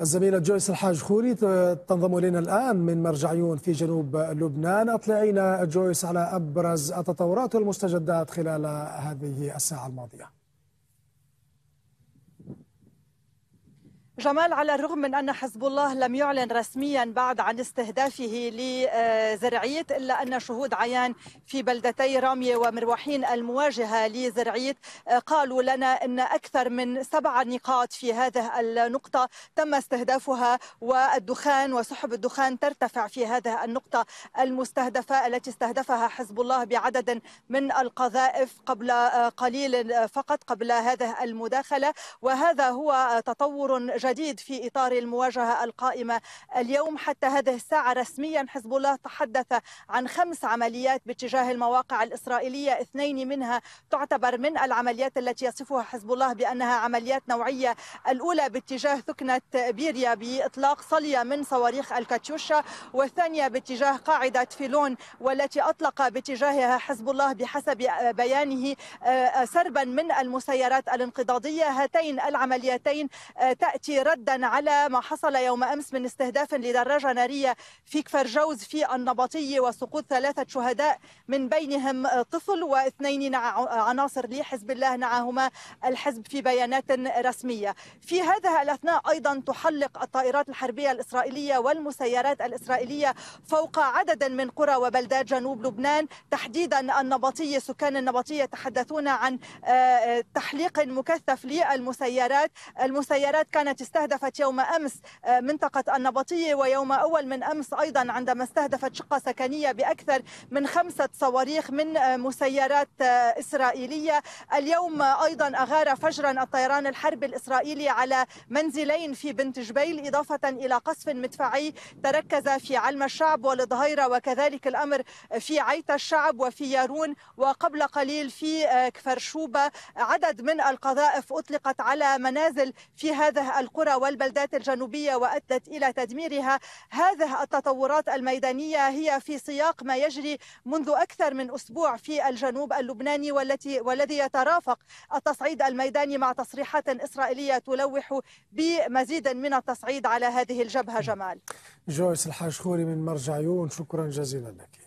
الزميلة جويس الحاج خوري تنضم إلينا الآن من مرجعيون في جنوب لبنان أطلعينا جويس على أبرز التطورات والمستجدات خلال هذه الساعة الماضية جمال على الرغم من أن حزب الله لم يعلن رسميا بعد عن استهدافه لزرعية إلا أن شهود عيان في بلدتي رامية ومروحين المواجهة لزرعية قالوا لنا أن أكثر من سبع نقاط في هذه النقطة تم استهدافها والدخان وسحب الدخان ترتفع في هذه النقطة المستهدفة التي استهدفها حزب الله بعدد من القذائف قبل قليل فقط قبل هذه المداخلة وهذا هو تطور جميل جديد في إطار المواجهة القائمة اليوم حتى هذه الساعة رسميا حزب الله تحدث عن خمس عمليات باتجاه المواقع الإسرائيلية اثنين منها تعتبر من العمليات التي يصفها حزب الله بأنها عمليات نوعية الأولى باتجاه ثكنة بيريا بإطلاق صلية من صواريخ الكاتيوشا والثانية باتجاه قاعدة فيلون والتي أطلق باتجاهها حزب الله بحسب بيانه آه، آه، سربا من المسيرات الانقضاضية هاتين العمليتين آه، تأتي ردا على ما حصل يوم أمس من استهداف لدراجة نارية في كفر جوز في النبطي وسقوط ثلاثة شهداء من بينهم طفل واثنين عناصر لحزب الله نعاهما الحزب في بيانات رسمية في هذا الأثناء أيضا تحلق الطائرات الحربية الإسرائيلية والمسيرات الإسرائيلية فوق عدد من قرى وبلدات جنوب لبنان تحديدا النبطية سكان النبطية يتحدثون عن آه، تحليق مكثف للمسيرات المسيرات كانت استهدفت يوم أمس آه، منطقة النبطية ويوم أول من أمس أيضا عندما استهدفت شقة سكنية بأكثر من خمسة صواريخ من آه، مسيرات آه، إسرائيلية اليوم أيضا أغار فجرا الطيران الحربي الإسرائيلي على منزلين في بنت جبيل إضافة إلى قصف مدفعي تركز في علم الشعب والظهيرة وكذلك الأمر في عيت الشعب وفي يارون وقبل قليل في كفرشوبة عدد من القذائف أطلقت على منازل في هذه القرى القرى والبلدات الجنوبية وأدت إلى تدميرها هذه التطورات الميدانية هي في سياق ما يجري منذ أكثر من أسبوع في الجنوب اللبناني والتي والذي يترافق التصعيد الميداني مع تصريحات إسرائيلية تلوح بمزيد من التصعيد على هذه الجبهة نعم. جمال جويس خوري من مرجع عيون شكرا جزيلا لك